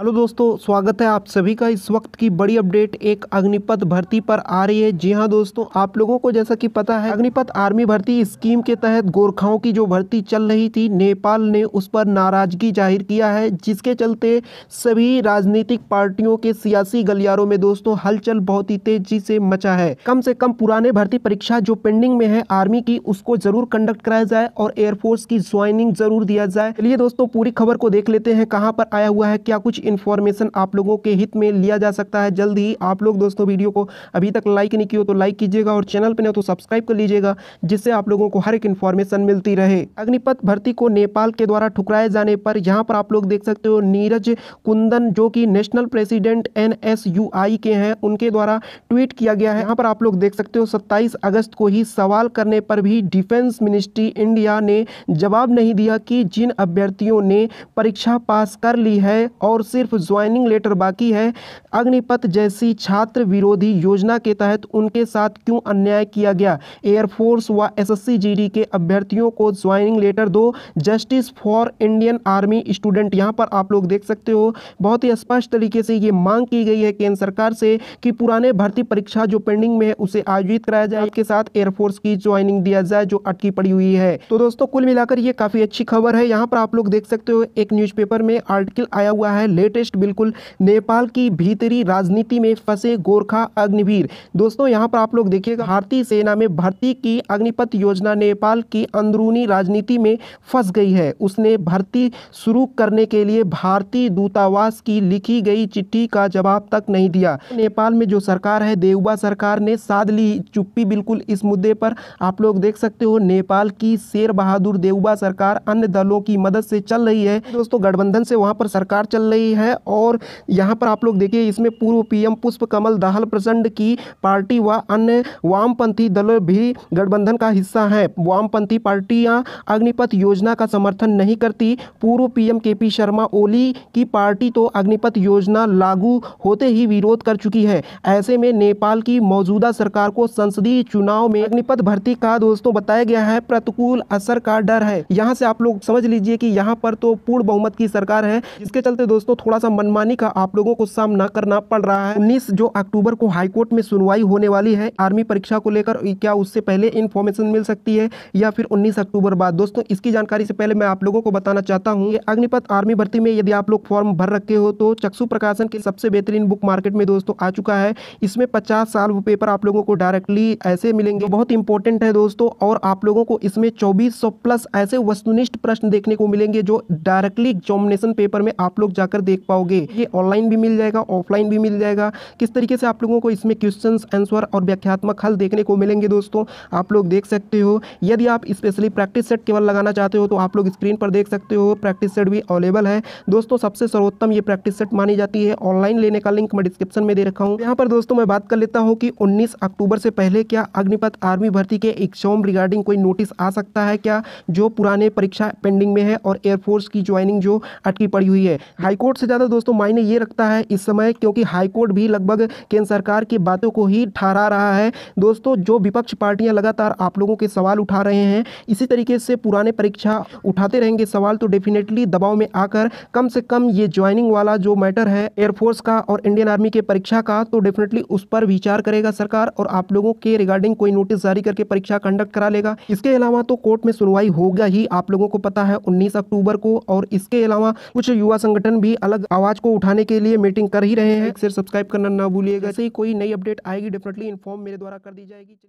hello दोस्तों स्वागत है आप सभी का इस वक्त की बड़ी अपडेट एक अग्निपथ भर्ती पर आ रही है जी हाँ दोस्तों आप लोगों को जैसा कि पता है अग्निपथ आर्मी भर्ती स्कीम के तहत गोरखाओं की जो भर्ती चल रही थी नेपाल ने उस पर नाराजगी जाहिर किया है जिसके चलते सभी राजनीतिक पार्टियों के सियासी गलियारों में दोस्तों हलचल बहुत ही तेजी से मचा है कम से कम पुराने भर्ती परीक्षा जो पेंडिंग में है आर्मी की उसको जरूर कंडक्ट कराया जाए और एयरफोर्स की ज्वाइनिंग जरूर दिया जाए चलिए दोस्तों पूरी खबर को देख लेते हैं कहाँ पर आया हुआ है क्या कुछ इन्फॉर्मेशन आप लोगों के हित में लिया जा सकता है जल्द ही आप लोग दोस्तों वीडियो को अभी तक लाइक नहीं किया तो लाइक कीजिएगा और चैनल पर नहीं तो सब्सक्राइब कर लीजिएगा जिससे आप लोगों को हर एक इन्फॉर्मेशन मिलती रहे अग्निपथ भर्ती को नेपाल के द्वारा ठुकराए जाने पर यहाँ पर आप लोग देख सकते हो नीरज कुंदन जो कि नेशनल प्रेसिडेंट एन के हैं उनके द्वारा ट्वीट किया गया है यहाँ पर आप लोग देख सकते हो सत्ताईस अगस्त को ही सवाल करने पर भी डिफेंस मिनिस्ट्री इंडिया ने जवाब नहीं दिया कि जिन अभ्यर्थियों ने परीक्षा पास कर ली है और सिर्फ ज्वाइनिंग लेटर बाकी है अग्निपथ जैसी छात्र विरोधी योजना के तहत उनके साथ क्यों अन्याय किया गया एयरफोर्स व एसएससी जीडी के अभ्यर्थियों को ज्वाइनिंग लेटर दो justice for Indian army student यहाँ पर आप लोग देख सकते हो बहुत ही स्पष्ट तरीके से ये मांग की गई है केंद्र सरकार से कि पुराने भर्ती परीक्षा जो पेंडिंग में है उसे आयोजित कराया जाए के साथ एयरफोर्स की ज्वाइनिंग दिया जाए जो अटकी पड़ी हुई है तो दोस्तों कुल मिलाकर ये काफ़ी अच्छी खबर है यहाँ पर आप लोग देख सकते हो एक न्यूज में आर्टिकल आया हुआ है लेटेस्ट बिल्कुल नेपाल की भीतरी राजनीति में फंसे गोरखा अग्निवीर दोस्तों यहाँ पर आप लोग देखिएगा भारतीय सेना में भर्ती की अग्निपथ योजना नेपाल की अंदरूनी राजनीति में फंस गई है उसने भर्ती शुरू करने के लिए भारतीय दूतावास की लिखी गई चिट्ठी का जवाब तक नहीं दिया नेपाल में जो सरकार है देवबा सरकार ने साध ली चुप्पी बिल्कुल इस मुद्दे पर आप लोग देख सकते हो नेपाल की शेर बहादुर देवबा सरकार अन्य दलों की मदद से चल रही है दोस्तों गठबंधन से वहाँ पर सरकार चल रही है है और यहाँ पर आप लोग देखिए इसमें पूर्व पीएम पुष्प कमल दाहल प्रचंड की पार्टी व अन्य वामपंथी दल भी गठबंधन का हिस्सा है वामपंथी पार्टियाँ अग्निपथ योजना का समर्थन नहीं करती पूर्व पीएम केपी शर्मा ओली की पार्टी तो अग्निपथ योजना लागू होते ही विरोध कर चुकी है ऐसे में नेपाल की मौजूदा सरकार को संसदीय चुनाव में अग्निपथ भर्ती का दोस्तों बताया गया है प्रतिकूल असर का डर है यहाँ से आप लोग समझ लीजिए कि यहाँ पर तो पूर्ण बहुमत की सरकार है इसके चलते दोस्तों थोड़ा सा मनमानी का आप लोगों को सामना करना पड़ रहा है उन्नीस जो अक्टूबर को हाईकोर्ट में सुनवाई होने वाली है आर्मी परीक्षा को लेकर क्या उससे पहले इन्फॉर्मेशन मिल सकती है या फिर उन्नीस अक्टूबर बाद दोस्तों इसकी जानकारी से पहले मैं आप लोगों को बताना चाहता हूँ अग्निपथ आर्मी भर्ती में यदि आप लोग फॉर्म भर रखे हो तो चक्षु प्रकाशन के सबसे बेहतरीन बुक मार्केट में दोस्तों आ चुका है इसमें पचास साल पेपर आप लोगों को डायरेक्टली ऐसे मिलेंगे बहुत इंपॉर्टेंट है दोस्तों और आप लोगों को इसमें चौबीस प्लस ऐसे वस्तुनिष्ठ प्रश्न देखने को मिलेंगे जो डायरेक्टली एग्जामिनेशन पेपर में आप लोग जाकर देख पाओगे ये ऑनलाइन भी मिल जाएगा ऑफलाइन भी मिल जाएगा किस तरीके से आप लोगों को इसमें क्वेश्चन आंसर और व्याख्यात्मक हल देखने को मिलेंगे दोस्तों आप लोग देख सकते हो यदि आप स्पेशली प्रैक्टिस सेट केवल लगाना चाहते हो तो आप लोग स्क्रीन पर देख सकते हो प्रैक्टिस सेट भी अवेलेबल है दोस्तों सबसे सर्वोत्तम ये प्रैक्टिस सेट मानी जाती है ऑनलाइन लेने का लिंक मैं डिस्क्रिप्शन में दे रखा हूँ यहाँ पर दोस्तों मैं बात कर लेता हूँ कि उन्नीस अक्टूबर से पहले क्या अग्निपथ आर्मी भर्ती के एग्जाम रिगार्डिंग कोई नोटिस आ सकता है क्या जो पुराने परीक्षा पेंडिंग में है और एयरफोर्स की ज्वाइनिंग जो अटकी पड़ी हुई है हाईकोर्ट कोर्ट से ज़्यादा दोस्तों मायने ये रखता है इस समय क्योंकि हाई कोर्ट भी लगभग केंद्र सरकार की बातों को ही ठहरा रहा है दोस्तों जो विपक्ष पार्टियां लगातार आप लोगों के सवाल उठा रहे हैं इसी तरीके से पुराने परीक्षा उठाते रहेंगे सवाल तो डेफिनेटली दबाव में आकर कम से कम ये ज्वाइनिंग वाला जो मैटर है एयरफोर्स का और इंडियन आर्मी के परीक्षा का तो डेफिनेटली उस पर विचार करेगा सरकार और आप लोगों के रिगार्डिंग कोई नोटिस जारी करके परीक्षा कंडक्ट करा लेगा इसके अलावा तो कोर्ट में सुनवाई होगा ही आप लोगों को पता है उन्नीस अक्टूबर को और इसके अलावा कुछ युवा संगठन भी अलग आवाज़ को उठाने के लिए मीटिंग कर ही रहे हैं सिर्फ सब्सक्राइब करना ना भूलिएगा ऐसे ही कोई नई अपडेट आएगी डेफिनेटली इन्फॉर्म मेरे द्वारा कर दी जाएगी